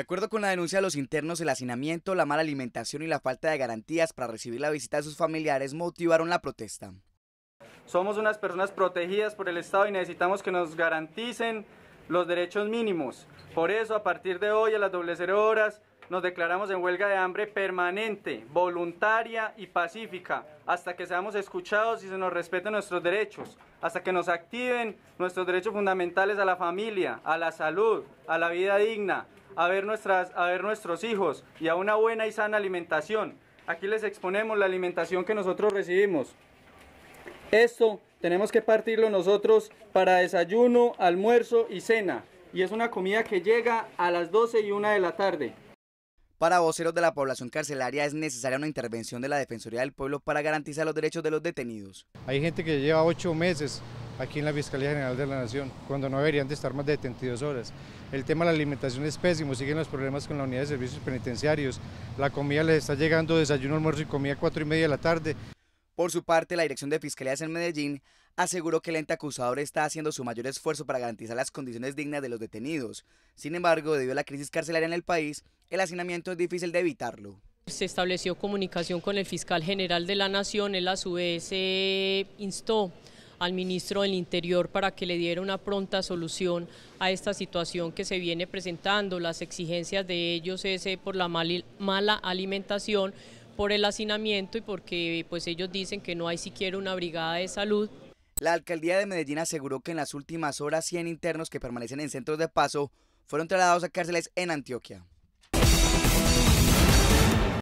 De acuerdo con la denuncia de los internos, el hacinamiento, la mala alimentación y la falta de garantías para recibir la visita de sus familiares motivaron la protesta. Somos unas personas protegidas por el Estado y necesitamos que nos garanticen los derechos mínimos. Por eso, a partir de hoy, a las doble horas, nos declaramos en huelga de hambre permanente, voluntaria y pacífica, hasta que seamos escuchados y se nos respeten nuestros derechos, hasta que nos activen nuestros derechos fundamentales a la familia, a la salud, a la vida digna, a ver, nuestras, a nuestros hijos y a una buena y sana alimentación. Aquí les exponemos la alimentación que nosotros recibimos. Esto tenemos que partirlo nosotros para desayuno, almuerzo y cena. Y es una comida que llega a las 12 y 1 de la tarde. Para voceros de la población carcelaria es necesaria una intervención de la Defensoría del Pueblo para garantizar los derechos de los detenidos. Hay gente que lleva ocho meses aquí en la Fiscalía General de la Nación, cuando no deberían de estar más de 72 horas. El tema de la alimentación es pésimo, siguen los problemas con la unidad de servicios penitenciarios, la comida les está llegando, desayuno, almuerzo y comida a 4 y media de la tarde. Por su parte, la Dirección de Fiscalías en Medellín aseguró que el ente acusador está haciendo su mayor esfuerzo para garantizar las condiciones dignas de los detenidos. Sin embargo, debido a la crisis carcelaria en el país, el hacinamiento es difícil de evitarlo. Se estableció comunicación con el fiscal general de la Nación, él a su vez instó al ministro del Interior para que le diera una pronta solución a esta situación que se viene presentando. Las exigencias de ellos es eh, por la mala alimentación, por el hacinamiento y porque pues ellos dicen que no hay siquiera una brigada de salud la alcaldía de Medellín aseguró que en las últimas horas 100 internos que permanecen en centros de paso fueron trasladados a cárceles en Antioquia.